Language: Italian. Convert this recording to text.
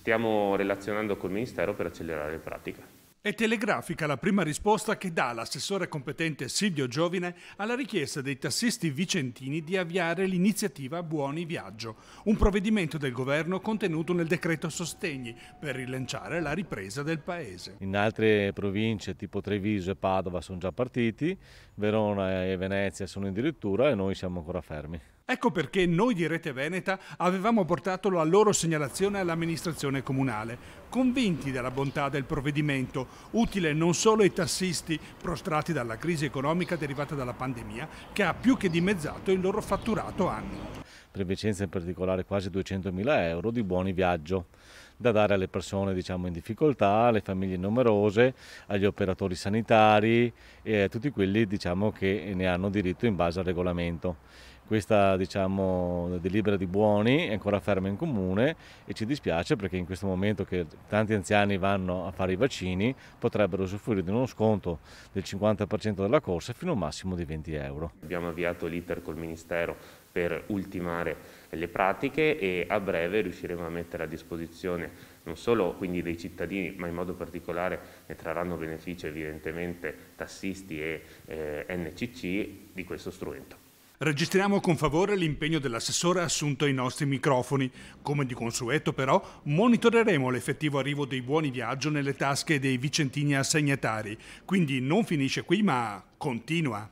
Stiamo relazionando col Ministero per accelerare le pratiche. È telegrafica la prima risposta che dà l'assessore competente Silvio Giovine alla richiesta dei tassisti vicentini di avviare l'iniziativa Buoni Viaggio, un provvedimento del governo contenuto nel decreto sostegni per rilanciare la ripresa del paese. In altre province tipo Treviso e Padova sono già partiti, Verona e Venezia sono addirittura e noi siamo ancora fermi. Ecco perché noi di Rete Veneta avevamo portato la loro segnalazione all'amministrazione comunale, convinti della bontà del provvedimento, utile non solo ai tassisti prostrati dalla crisi economica derivata dalla pandemia, che ha più che dimezzato il loro fatturato annuo. Per Vicenza in particolare quasi 200.000 euro di buoni viaggio da dare alle persone diciamo, in difficoltà, alle famiglie numerose, agli operatori sanitari e a tutti quelli diciamo, che ne hanno diritto in base al regolamento. Questa diciamo, delibera di Buoni è ancora ferma in comune e ci dispiace perché in questo momento che tanti anziani vanno a fare i vaccini potrebbero usufruire di uno sconto del 50% della corsa fino a un massimo di 20 euro. Abbiamo avviato l'iter col Ministero per ultimare le pratiche e a breve riusciremo a mettere a disposizione non solo quindi dei cittadini, ma in modo particolare ne trarranno beneficio evidentemente tassisti e eh, NCC di questo strumento. Registriamo con favore l'impegno dell'assessore assunto ai nostri microfoni. Come di consueto però, monitoreremo l'effettivo arrivo dei buoni viaggio nelle tasche dei vicentini assegnatari. Quindi non finisce qui ma continua.